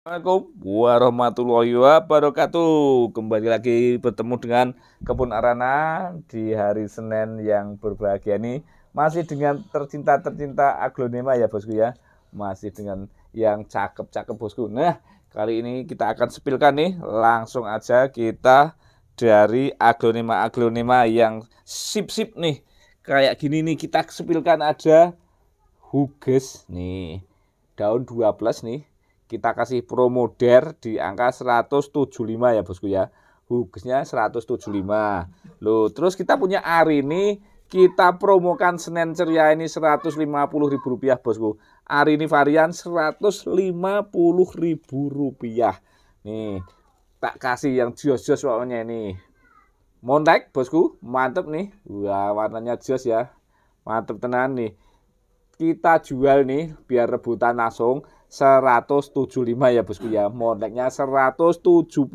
Assalamualaikum warahmatullahi wabarakatuh. Kembali lagi bertemu dengan Kebun Arana di hari Senin yang berbahagia ini. Masih dengan tercinta-tercinta aglonema ya bosku ya. Masih dengan yang cakep-cakep bosku. Nah, kali ini kita akan sepilkan nih. Langsung aja kita dari aglonema-aglonema yang sip-sip nih. Kayak gini nih kita sepilkan aja huges nih. Daun 12 nih kita kasih promo der di angka 175 ya bosku ya hugesnya 175 loh terus kita punya nih, kita promokan Senin Ceria ini 150 ribu rupiah bosku ini varian 150 ribu rupiah nih tak kasih yang jos-jos pokoknya ini Montek bosku mantep nih wah warnanya jos ya mantep tenan nih kita jual nih biar rebutan langsung 175 ya bosku ya moneknya 175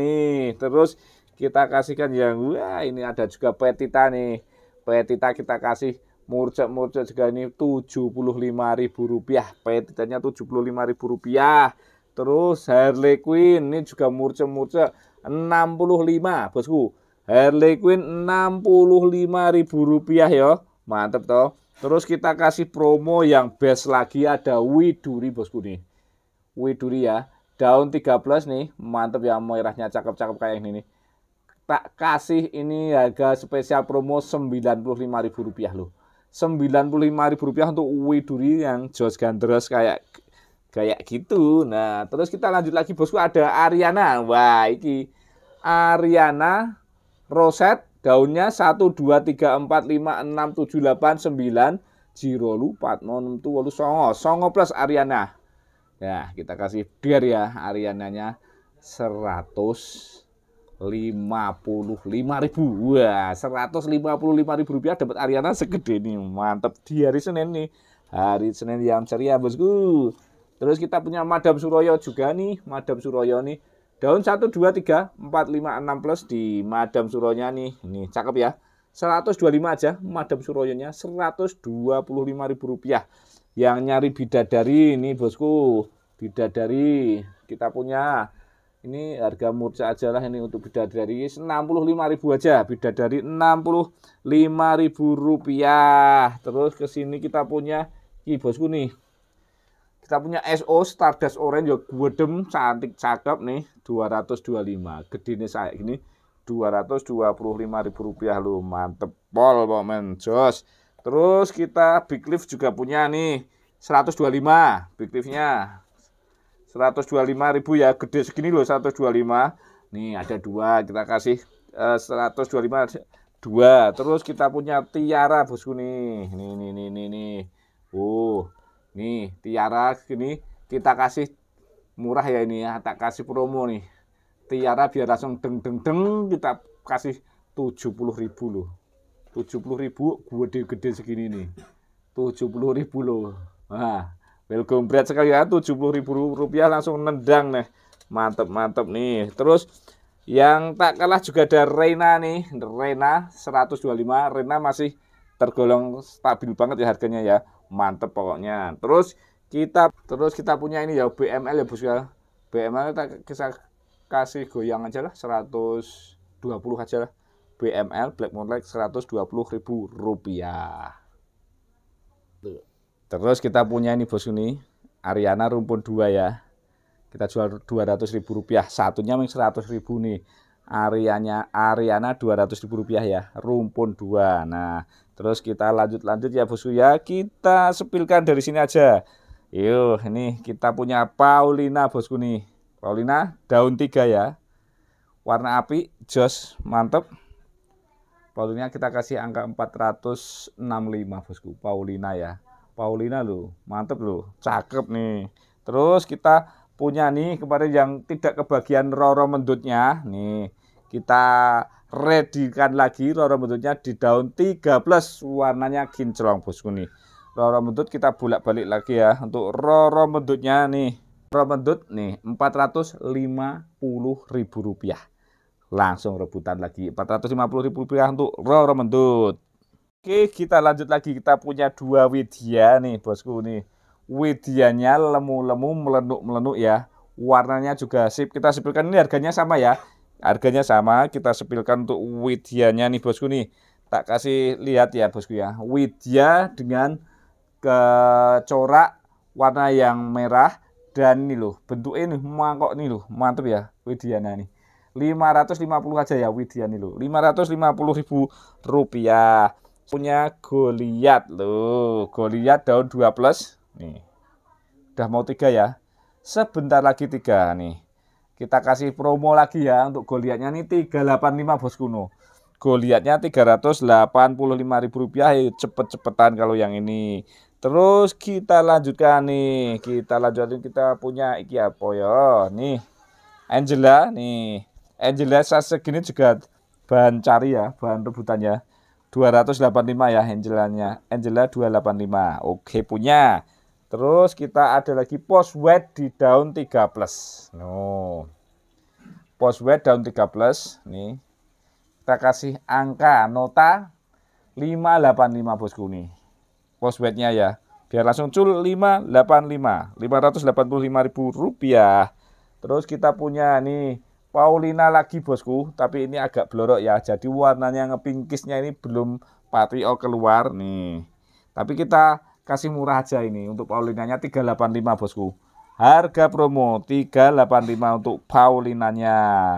nih terus kita kasihkan yang wah ini ada juga petita nih petita kita kasih murcek-murcek juga ini ribu rupiah, petitanya ribu rupiah. terus Harley Quinn ini juga murcek-murcek 65 bosku Harley Quinn ribu rupiah ya mantep toh Terus kita kasih promo yang best lagi ada Widuri bosku nih. Widuri ya. Daun 13 nih, mantep ya merahnya cakep-cakep kayak ini nih. Tak kasih ini harga spesial promo Rp95.000 loh. Rp95.000 untuk Widuri yang jos gandres kayak kayak gitu. Nah, terus kita lanjut lagi bosku ada Ariana. Wah, iki Ariana Roset daunnya 1 2 3 4 5 6 7 8 9 0 lu 4 0 6 7 8 9 songo plus Ariana. Ya, kita kasih biar ya 155 ribu Wah, 155 ribu rupiah dapat Ariana segede nih Mantep di hari Senin nih. Hari Senin yang ceria, Bosku. Terus kita punya Madam Suroyo juga nih, Madam Suroyo nih Daun 1, 2, 3, 4, 5, 6 plus di Madam Suronya nih. Ini cakep ya. 125 aja Madam Suroyonya 125.000 rupiah yang nyari bidadari ini bosku bidadari kita punya ini harga murca aja lah ini untuk bidadari 65.000 aja bidadari 65.000 rupiah terus ke sini kita punya ini bosku nih kita punya SO Stardust Orange ya gudem cantik cakep nih 225. gede nih saya ini 225 ribu rupiah lu mantep pol momen jos. Terus kita Big Leaf juga punya nih 125 Big Leaf-nya. 125 ribu ya gede segini loh 125. Nih ada dua kita kasih eh, 125 dua. Terus kita punya Tiara bosku nih. Nih nih nih nih nih. Oh, Nih, tiara gini kita kasih murah ya ini ya, tak kasih promo nih. Tiara biar langsung deng deng deng kita kasih puluh ribu loh. puluh ribu di gede segini nih. tujuh puluh ribu loh. Nah, welcome bread ya, tujuh puluh ribu rupiah langsung nendang nih. Mantep mantep nih. Terus yang tak kalah juga ada Reina nih. Reina 125. Reina masih tergolong stabil banget ya harganya ya mantep pokoknya terus kita terus kita punya ini ya BML ya bos ya BML kita, kisah kasih goyang aja lah 120 aja lah BML Black Moonlight 120 ribu rupiah terus kita punya ini bos ini Ariana rumpun 2 ya kita jual 200 ribu rupiah satunya yang 100 ribu nih Arianya Ariana 200 ribu rupiah ya rumpun 2 nah Terus kita lanjut-lanjut ya bosku ya. Kita sepilkan dari sini aja. Yuk, ini kita punya Paulina bosku nih. Paulina daun tiga ya. Warna api, jos, mantep. Paulina kita kasih angka 465 bosku. Paulina ya. Paulina loh, mantep loh. Cakep nih. Terus kita punya nih kemarin yang tidak kebagian Roro mendutnya. Nih, kita redikan lagi roro bentuknya di daun 3 plus warnanya kinclong bosku nih. roro bentuk kita bolak-balik lagi ya untuk roro bentuknya nih. roro bentuk nih Rp450.000. Langsung rebutan lagi Rp450.000 untuk roro bentuk. Oke, kita lanjut lagi. Kita punya dua widya nih, bosku nih. Widyanya lemu-lemu, melenuk-melenuk ya. Warnanya juga sip. Kita sebutkan ini harganya sama ya. Harganya sama, kita sepilkan untuk widya nih bosku nih. Tak kasih lihat ya bosku ya. Widya dengan kecorak warna yang merah dan nih loh bentuk ini mangkok nih loh mantep ya Widiana nih 550 aja ya widya nih loh 550 ribu rupiah punya Goliat loh Goliat daun 2 plus nih udah mau tiga ya sebentar lagi tiga nih kita kasih promo lagi ya untuk Goliatnya nih 385 Bos Kuno. Goliatnya 385 ribu rupiah. Eh, cepet-cepetan kalau yang ini. Terus kita lanjutkan nih. Kita lanjutin kita punya iki apa ya? Nih. Angela nih. Angela saya segini juga bahan cari ya, bahan rebutan ya. 285 ya Angelanya. Angela 285. Oke punya. Terus kita ada lagi post wet di daun 3 plus. No. Post wet daun 3 plus nih. Kita kasih angka nota 585 bosku nih. Post wetnya ya. Biar langsung cul 585, 585 ribu rupiah. Terus kita punya nih Paulina lagi bosku, tapi ini agak blorok ya. Jadi warnanya ngepingkisnya ini belum patio keluar nih. Tapi kita kasih murah aja ini untuk Paulinanya 385 bosku. Harga promo 385 untuk Paulinanya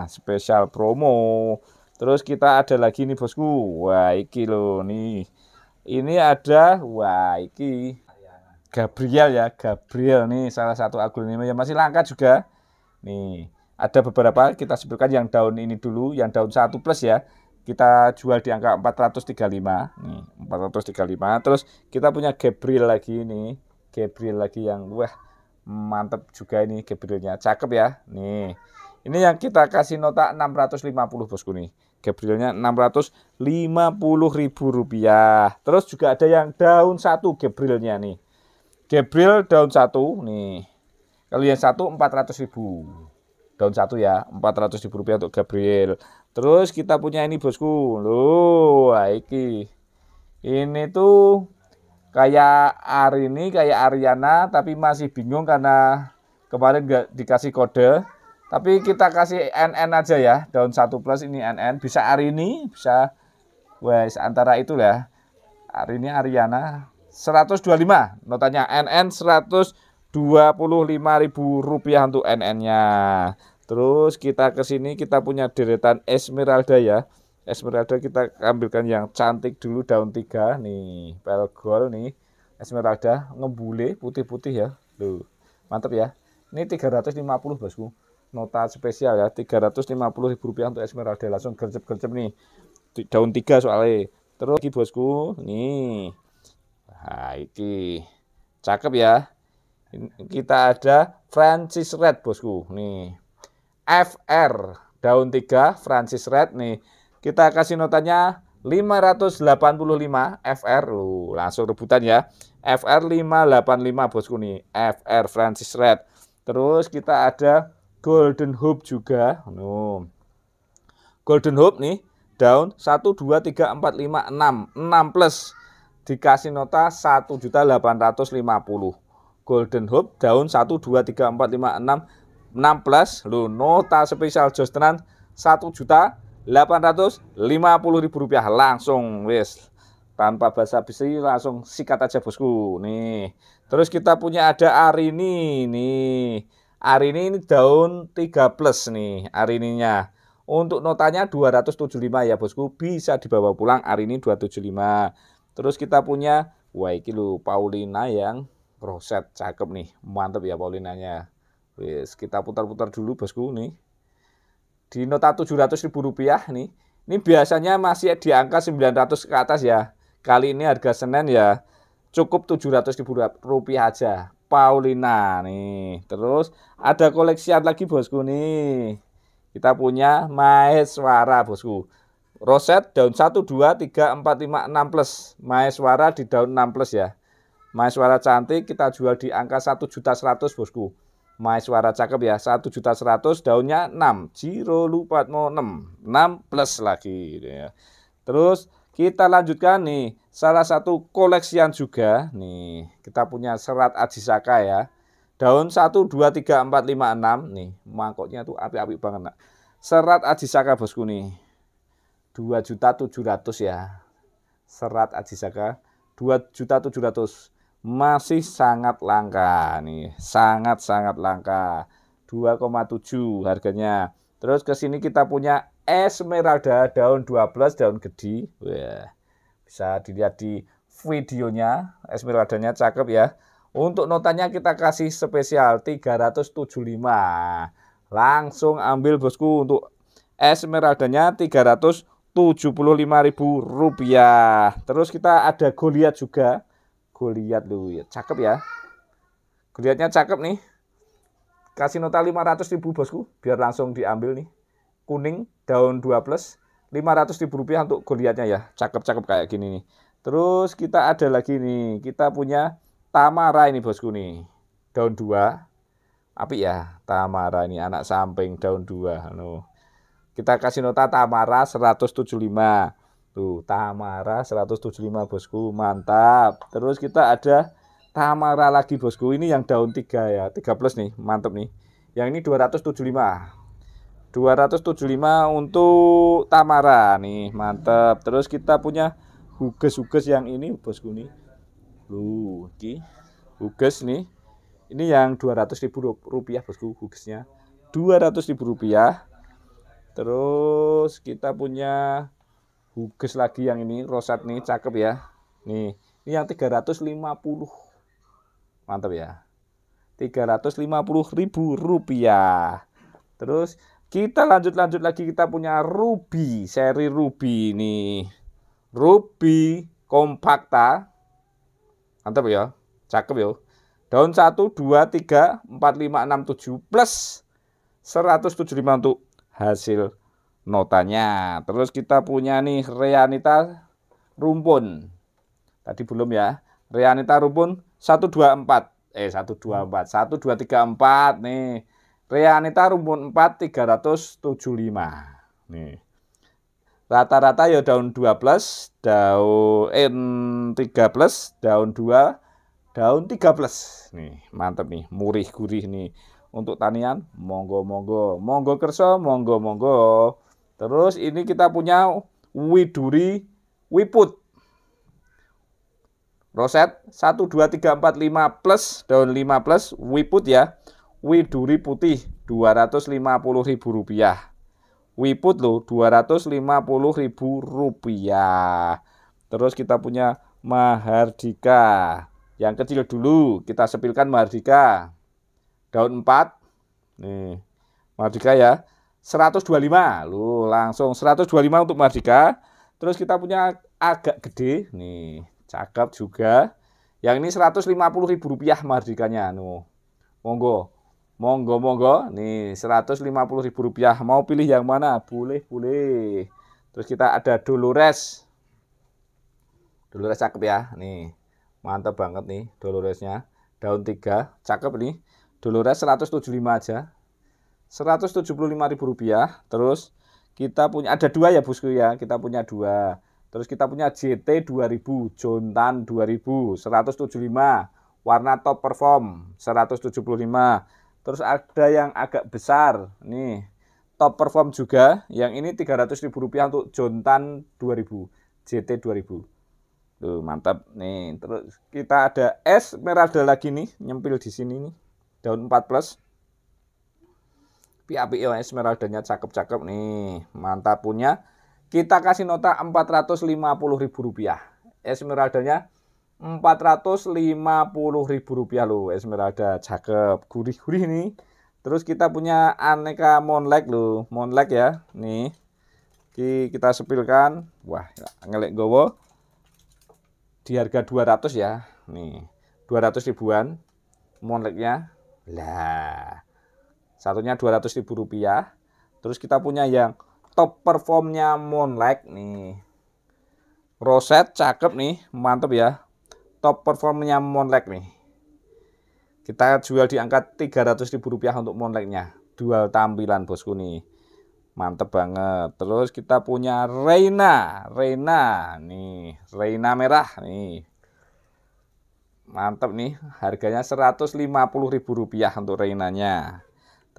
spesial promo. Terus kita ada lagi nih bosku. Wah, iki loh nih. Ini ada wah iki Gabriel ya, Gabriel nih salah satu aglonema yang masih langka juga. Nih, ada beberapa kita sebutkan yang daun ini dulu, yang daun satu plus ya kita jual di angka 435 nih 435 terus kita punya Gabriel lagi ini Gabriel lagi yang wah mantep juga ini Gabrielnya cakep ya nih ini yang kita kasih nota 650 bosku nih Gabrielnya 650 ribu rupiah terus juga ada yang daun satu Gabrielnya nih Gabriel daun satu nih kalau yang satu 400 ribu daun satu ya empat ratus ribu rupiah untuk Gabriel terus kita punya ini bosku loh iki ini tuh kayak Arini kayak Ariana tapi masih bingung karena kemarin nggak dikasih kode tapi kita kasih NN aja ya daun satu plus ini NN bisa Arini bisa wes antara itu itulah Arini Ariana seratus dua lima. notanya NN seratus. 25.000 rupiah untuk NN-nya. Terus kita ke sini kita punya deretan Esmeralda ya. Esmeralda kita ambilkan yang cantik dulu daun tiga nih, pelgol nih. Esmeralda ngebule putih-putih ya. Loh, mantap ya. Ini 350 bosku. Nota spesial ya, 350 ribu rupiah untuk Esmeralda. Langsung gercep-gercep nih. Daun tiga soalnya. Terus lagi bosku, nih. Nah, iki. Cakep ya kita ada Francis Red bosku nih FR daun 3 Francis Red nih kita kasih notanya 585 FR Loh, langsung rebutan ya FR 585 bosku nih FR Francis Red terus kita ada Golden Hope juga no. Golden Hope nih daun 1 2 3 4 5 6 6 plus dikasih nota 1.850 Golden Hope daun 1 2 3 4 5 6 16 lho nota spesial jos tenan 1 juta 850 rupiah langsung wis tanpa basa-basi langsung sikat aja bosku nih terus kita punya ada Arini nih Arini ini daun 3 plus nih Arininya untuk notanya 275 ya bosku bisa dibawa pulang Arini 275 terus kita punya wah ini lho Paulina yang Crosset cakep nih, mantep ya Paulinanya. wis kita putar-putar dulu bosku nih. Di nota 700 ribu rupiah nih. Ini biasanya masih di angka 900 ke atas ya. Kali ini harga Senin ya cukup 700 ribu rupiah aja. Paulina nih. Terus ada koleksian lagi bosku nih. Kita punya Maeswara bosku. Roset daun 1, 2, 3, 4, 5, 6 plus. Maeswara di daun 6 plus ya suara cantik kita jual di angka 1 juta 100 bosku. Mahasiswa cakep ya, 1 juta 100 daunnya 6. Jiro lupa mau 6. 6 plus lagi gitu ya. Terus kita lanjutkan nih salah satu koleksian juga nih. Kita punya serat Ajisaka ya. Daun 1 2 3 4 5 6 nih. Mangkoknya tuh api-api banget, nak. Serat Ajisaka bosku nih. 2 juta 700 ya. Serat Ajisaka 2 juta 700 masih sangat langka nih, sangat-sangat langka. 2,7 harganya. Terus ke sini kita punya Esmeralda daun 12 daun gede Wah. Bisa dilihat di videonya, Esmeraldanya cakep ya. Untuk notanya kita kasih spesial 375. Langsung ambil bosku untuk Esmeraldanya ribu rupiah. Terus kita ada Goliat juga Goliat lu ya. Cakep ya. Goliatnya cakep nih. Kasih nota 500 ribu bosku. Biar langsung diambil nih. Kuning daun 2 plus. 500 ribu rupiah untuk Goliatnya ya. Cakep-cakep kayak gini nih. Terus kita ada lagi nih. Kita punya Tamara ini bosku nih. Daun 2. Api ya. Tamara ini anak samping daun 2. Kita kasih nota Tamara 175. Tuh, Tamara 175 bosku, mantap. Terus kita ada Tamara lagi bosku, ini yang daun 3 ya, 3 plus nih, mantap nih. Yang ini 275. 275 untuk Tamara nih, mantap. Terus kita punya huges-huges yang ini bosku nih. Lu, huges nih. Ini yang 200.000 rupiah bosku hugesnya. 200.000 rupiah. Terus kita punya Huges lagi yang ini roset nih cakep ya. Nih, ini yang 350. Mantap ya. 350 ribu rupiah. Terus kita lanjut-lanjut lagi kita punya Ruby, seri Ruby ini. Ruby kompakta. Mantap ya. Cakep ya. Daun 1 2 3 4 5 6 7 plus 175 untuk hasil notanya. Terus kita punya nih Reanita Rumpun. Tadi belum ya. Reanita Rumpun 124. Eh 124. 1234 nih. Reanita Rumpun 4 375. Nih. Rata-rata ya daun plus daun eh, 3 plus, daun 2, daun 3 plus. Nih, mantep nih, murih gurih nih. Untuk tanian, monggo-monggo. Monggo kerso, monggo-monggo. Terus ini kita punya Widuri Wiput. Roset 1, 2, 3, 4, 5 plus, daun 5 plus, Wiput ya. Widuri putih Rp250.000. Wiput loh Rp250.000. Terus kita punya Mahardika. Yang kecil dulu kita sepilkan Mahardika. Daun 4. Nih, Mahardika ya. 125 lu langsung 125 untuk Mardika terus kita punya agak gede nih cakep juga yang ini puluh ribu rupiah Mardikanya nu monggo monggo monggo nih puluh ribu rupiah mau pilih yang mana boleh boleh terus kita ada Dolores Dolores cakep ya nih mantap banget nih Doloresnya daun tiga, cakep nih Dolores 175 aja 175.000 rupiah terus kita punya ada dua ya bosku ya kita punya dua terus kita punya JT 2000 Jontan 2000 175 warna top perform 175 terus ada yang agak besar nih top perform juga yang ini 300.000 rupiah untuk Jontan 2000 JT 2000 Tuh, mantap nih. Terus kita ada es merah lagi nih, nyempil di sini nih. Daun 4 plus api esmeraldanya cakep-cakep nih mantap punya kita kasih nota Rp450.000 esmeraldanya Rp450.000 loh esmeralda cakep gurih-gurih nih terus kita punya aneka monlek loh monlek ya nih kita sepilkan wah ngelek gowo di harga 200 ya nih 200 ribuan monleknya lah Satunya ratus ribu rupiah. Terus kita punya yang top performnya Moonlight nih. Roset cakep nih, mantep ya. Top performnya Moonlight nih. Kita jual di angka ratus ribu rupiah untuk Moonlightnya, Dual tampilan bosku nih. Mantep banget. Terus kita punya Reina. Reina nih. Reina merah nih mantep nih harganya 150.000 rupiah untuk reinanya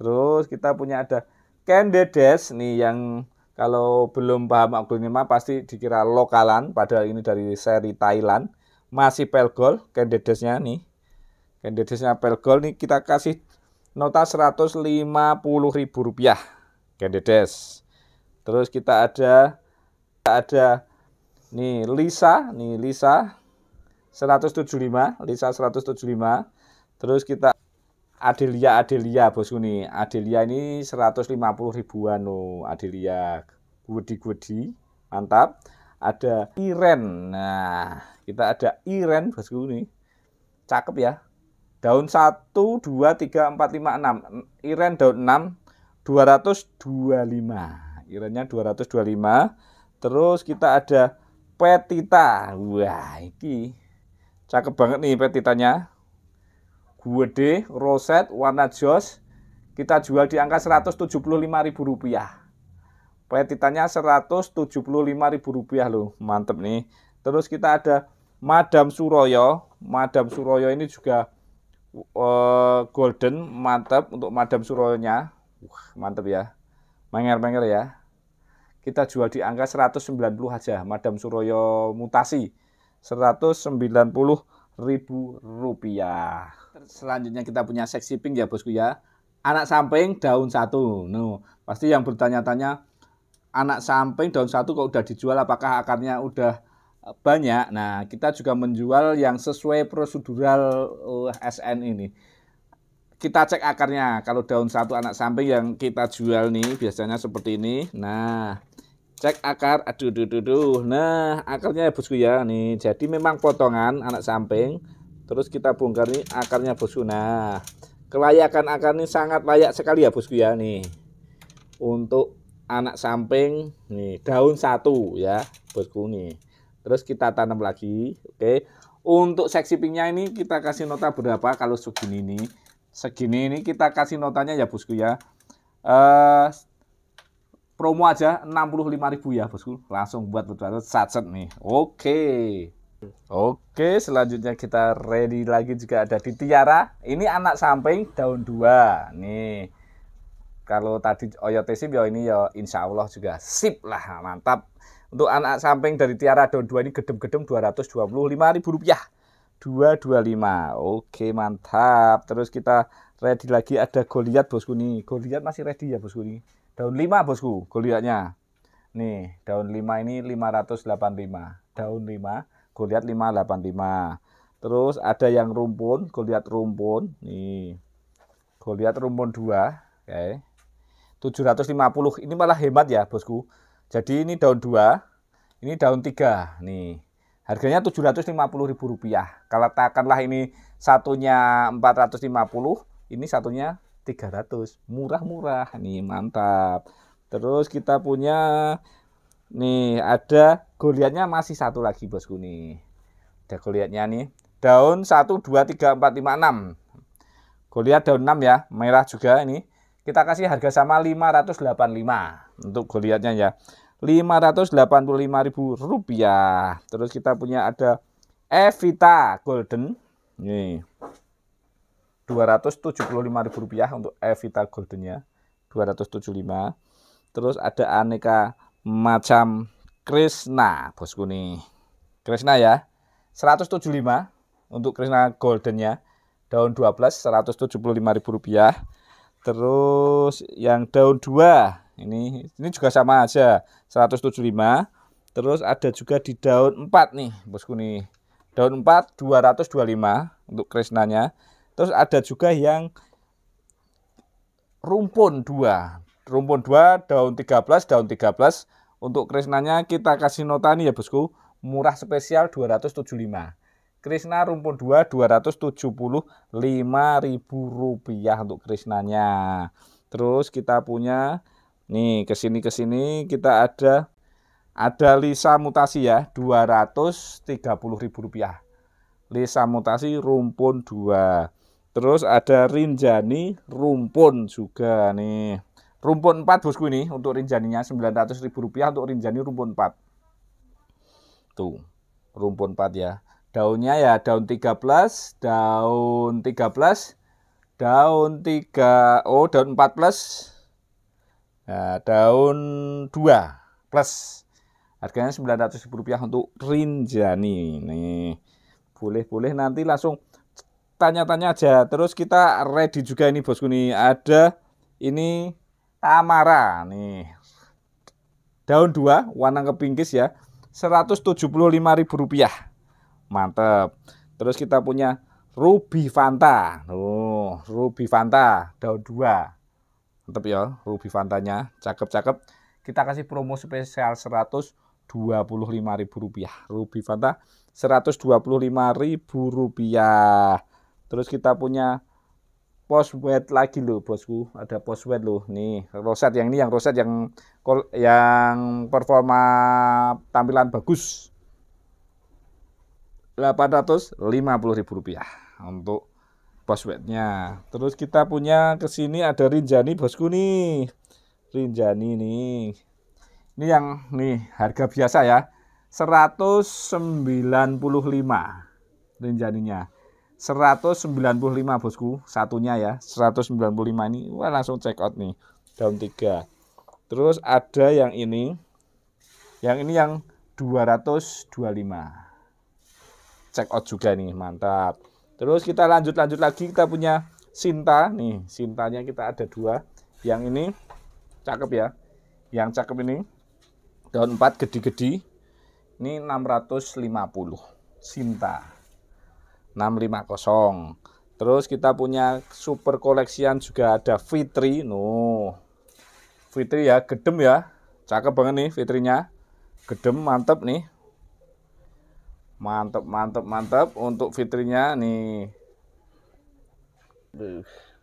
Terus kita punya ada Candedes nih yang kalau belum paham akronimnya pasti dikira lokalan padahal ini dari seri Thailand. Masih Pelgol Candedesnya nih. Candedesnya Pelgol nih kita kasih nota Rp150.000 Candedes Terus kita ada kita ada nih Lisa, nih Lisa 175, Lisa 175. Terus kita Adelia Adelia bosku nih Adelia ini 150 ribuan no oh. Adelia Gudi Gudi mantap ada Iren nah kita ada Iren bosku nih cakep ya daun 1 2 3 4 5 6 Iren daun 6 225 Irennya 225 terus kita ada Petita wah iki cakep banget nih Petitanya Guwede, Roset, warna joss, kita jual di angka Rp175.000. Petitannya Rp175.000 loh, mantep nih. Terus kita ada Madam Suroyo. Madam Suroyo ini juga uh, golden, mantep untuk Madam Suroyonya. Uh, mantep ya. Menger-menger ya. Kita jual di angka 190 aja, Madam Suroyo mutasi. 190 ribu rupiah selanjutnya kita punya seksi pink ya bosku ya. Anak samping daun satu. No, pasti yang bertanya-tanya anak samping daun satu kok udah dijual apakah akarnya udah eh, banyak. Nah, kita juga menjual yang sesuai prosedural eh, SN ini. Kita cek akarnya. Kalau daun satu anak samping yang kita jual nih biasanya seperti ini. Nah, cek akar aduh aduh aduh, duh. nah akarnya ya bosku ya nih jadi memang potongan anak samping terus kita bongkar nih akarnya bosku nah kelayakan akar ini sangat layak sekali ya bosku ya nih untuk anak samping nih daun satu ya bosku nih terus kita tanam lagi oke untuk seksi pinknya ini kita kasih nota berapa kalau segini ini segini ini kita kasih notanya ya bosku ya eh promo aja 65.000 ya bosku langsung buat betul-betul nih oke okay. Oke, selanjutnya kita ready lagi juga ada di Tiara. Ini anak samping daun dua nih. Kalau tadi oyotesi, sip ya ini ya insya Allah juga sip lah mantap. Untuk anak samping dari Tiara daun dua ini gedem-gedem Rp225.000. rupiah. 225. Oke, mantap. Terus kita ready lagi ada Goliat bosku nih. Goliat masih ready ya bosku nih. Daun lima bosku Goliatnya. Nih, daun lima ini 585. Daun lima. Goliat 585. Terus ada yang rumpun, Goliat rumpun. Nih. Goliat rumpun 2, oke. Okay. 750. Ini malah hemat ya, Bosku. Jadi ini daun 2, ini daun 3. Nih. Harganya Rp750.000. takkanlah ini satunya 450, ini satunya 300. Murah-murah. Nih, mantap. Terus kita punya Nih ada goliatnya masih satu lagi bosku nih. Ada goliatnya nih. Daun 1, 2, 3, 4, 5, 6. Goliat daun 6 ya. Merah juga ini. Kita kasih harga sama 585 untuk goliatnya ya. ribu rupiah. Terus kita punya ada Evita Golden. Nih. 275.000 rupiah untuk Evita Goldennya. 275. Terus ada aneka macam Krishna bosku nih Krishna ya 175 untuk Krishna goldennya daun 12 175 ribu rupiah terus yang daun 2 ini ini juga sama aja 175 terus ada juga di daun 4 nih bosku nih daun 4 225 untuk Krishnanya terus ada juga yang rumpun 2 rumpun 2 daun 13 daun 13 untuk krisnanya kita kasih nota nih ya bosku murah spesial 275 krisna rumpun 2 ribu rupiah untuk krisnanya terus kita punya nih kesini kesini kita ada ada lisa mutasi ya ribu rupiah lisa mutasi rumpun 2 terus ada rinjani rumpun juga nih rumpun 4 bosku ini untuk rinjaninya 900 ribu rupiah untuk rinjani rumpun 4. Tuh, rumpun 4 ya. Daunnya ya daun 3 plus, daun 3 plus, daun 3, oh daun 4 plus, nah, daun 2 plus. Harganya 900 ribu rupiah untuk rinjani. Nih, boleh-boleh nanti langsung tanya-tanya aja. Terus kita ready juga ini bosku nih. Ada ini Tamara nih. Daun 2 warna kepingkis ya. Rp175.000. Mantap. Terus kita punya Ruby Fanta. Oh, Ruby Fanta daun 2. Mantap ya Ruby Fantanya. Cakep-cakep. Kita kasih promo spesial Rp125.000. Ruby Fanta Rp125.000. Terus kita punya post wet lagi loh bosku ada post wet loh nih roset yang ini yang roset yang yang performa tampilan bagus 850.000 rupiah untuk post wetnya terus kita punya kesini ada Rinjani bosku nih Rinjani nih ini yang nih harga biasa ya 195 Rinjaninya 195 bosku satunya ya 195 ini wah langsung check out nih daun tiga terus ada yang ini yang ini yang 225 check out juga nih mantap terus kita lanjut lanjut lagi kita punya Sinta nih Sintanya kita ada dua yang ini cakep ya yang cakep ini daun 4 gede-gede ini 650 Sinta 650 terus kita punya super koleksian juga ada Fitri no Fitri ya gedem ya cakep banget nih Fitrinya gedem mantep nih mantep mantep mantep untuk Fitrinya nih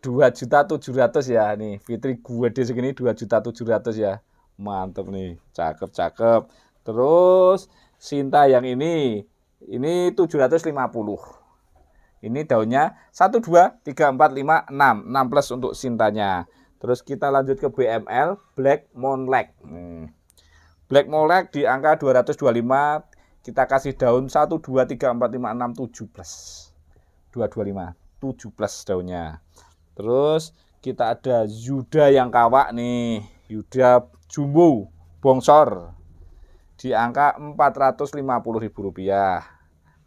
dua juta tujuh ratus ya nih Fitri gue di segini dua juta tujuh ratus ya mantep nih cakep cakep terus Sinta yang ini ini 750 ini daunnya 1, 2, 3, 4, 5, 6. 6 plus untuk sintanya. Terus kita lanjut ke BML, Black Monlek. Hmm. Black Monlek di angka 225, kita kasih daun 1, 2, 3, 4, 5, 6, 7 plus. 2, 2, 5, 7 plus daunnya. Terus kita ada Yuda yang kawak nih. Yuda jumbo, bongsor. Di angka ribu rupiah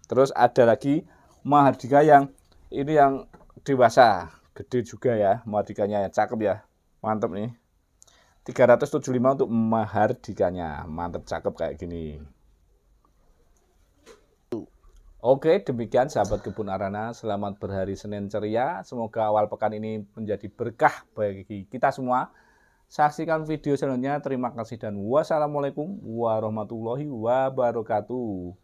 Terus ada lagi mahardika yang ini yang dewasa gede juga ya mahardikanya ya cakep ya mantep nih 375 untuk mahardikanya mantep cakep kayak gini Oke, demikian sahabat kebun arana. Selamat berhari Senin ceria. Semoga awal pekan ini menjadi berkah bagi kita semua. Saksikan video selanjutnya. Terima kasih dan wassalamualaikum warahmatullahi wabarakatuh.